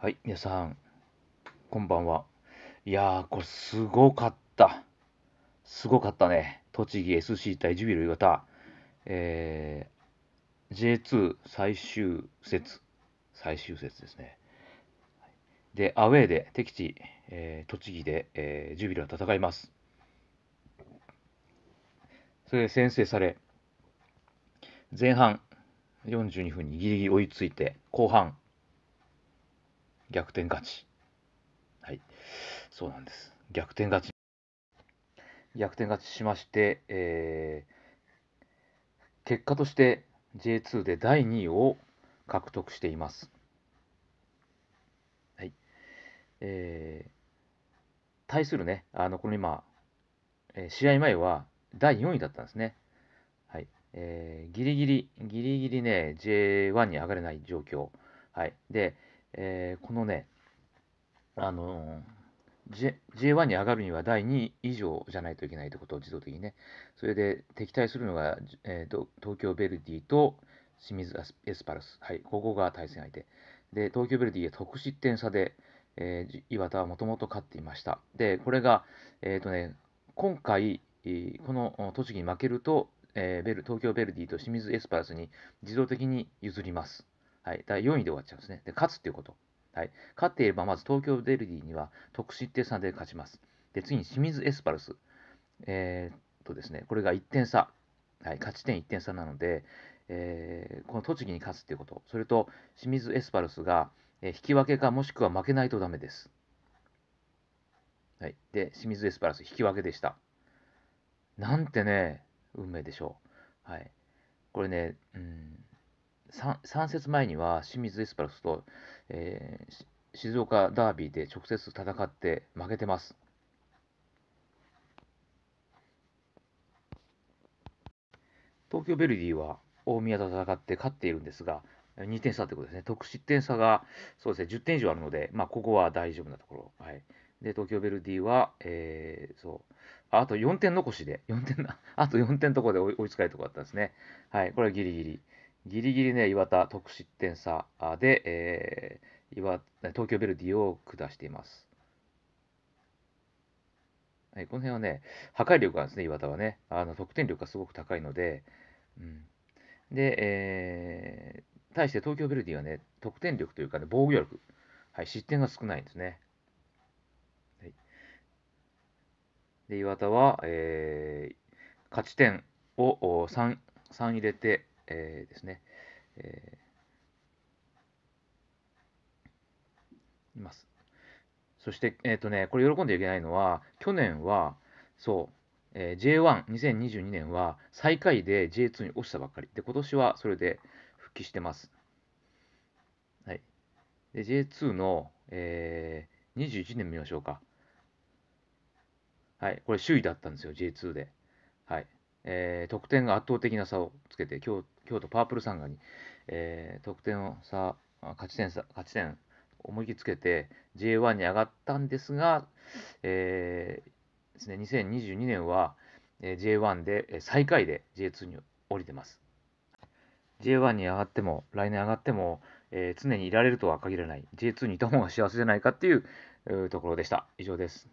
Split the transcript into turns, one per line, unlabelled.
はい、皆さん、こんばんは。いやー、これすごかった。すごかったね。栃木 SC 対ジュビロ磐田。えー、J2 最終節。最終節ですね。で、アウェーで敵地、えー、栃木で、えー、ジュビロは戦います。それで先制され、前半42分にギリギリ追いついて、後半逆転勝ち。はい。そうなんです。逆転勝ち。逆転勝ちしまして、えー、結果として J2 で第2位を獲得しています。はい。えー、対するね、あの、この今、え試合前は第4位だったんですね。はい。えー、ギリギリ、ギリギリね、J1 に上がれない状況。はい。で、えー、このね、あの J、J1 に上がるには第2位以上じゃないといけないということを自動的にね、それで敵対するのが、えー、東京ヴェルディと清水エスパルス、はい、ここが対戦相手。で、東京ヴェルディは得失点差で、えー、岩田はもともと勝っていました。で、これが、えー、とね、今回、この栃木に負けると、えー、東京ヴェルディと清水エスパルスに自動的に譲ります。はい、第4位で終わっちゃうんですね。で、勝つっていうこと。はい、勝っていれば、まず東京ヴェルディには得失点差で勝ちます。で、次に清水エスパルス。えー、とですね、これが1点差。はい、勝ち点1点差なので、えー、この栃木に勝つっていうこと。それと、清水エスパルスが、えー、引き分けかもしくは負けないとダメです。はい、で、清水エスパルス引き分けでした。なんてね、運命でしょう。はい、これね、うん、3, 3節前には清水エスパルスと、えー、静岡ダービーで直接戦って負けてます。東京ベルディは大宮と戦って勝っているんですが、2点差ということですね。得失点差がそうです、ね、10点以上あるので、まあ、ここは大丈夫なところ。はい、で、東京ベルディは、えー、そうあと4点残しで、4点あと4点ところで追いつかれるところだったんですね。はい、これはギリギリ。ギリギリね、岩田得失点差で、えー、岩東京ヴェルディを下しています。はい、この辺はね、破壊力があるんですね、岩田はね。あの得点力がすごく高いので、うん、で、えー、対して東京ヴェルディはね、得点力というかね、防御力、はい、失点が少ないんですね。はい、で、岩田は、えー、勝ち点を 3, 3入れて、えー、ですね、えー、います。そして、えっ、ー、とね、これ喜んでいけないのは、去年は、そう、えー、J12022 年は最下位で J2 に落ちたばっかりで今年はそれで復帰してます、はい、で J2 の、えー、21年見ましょうかはいこれ首位だったんですよ J2 ではいえー、得点が圧倒的な差をつけて京京都パープルサンガに、えー、得点を差勝ち点差勝ち点思い切りつけて J1 に上がったんですが、えー、ですね、2022年は J1 で最下位で J2 に降りてます J1 に上がっても来年上がっても、えー、常にいられるとは限らない J2 にいた方が幸せじゃないかっていうところでした以上です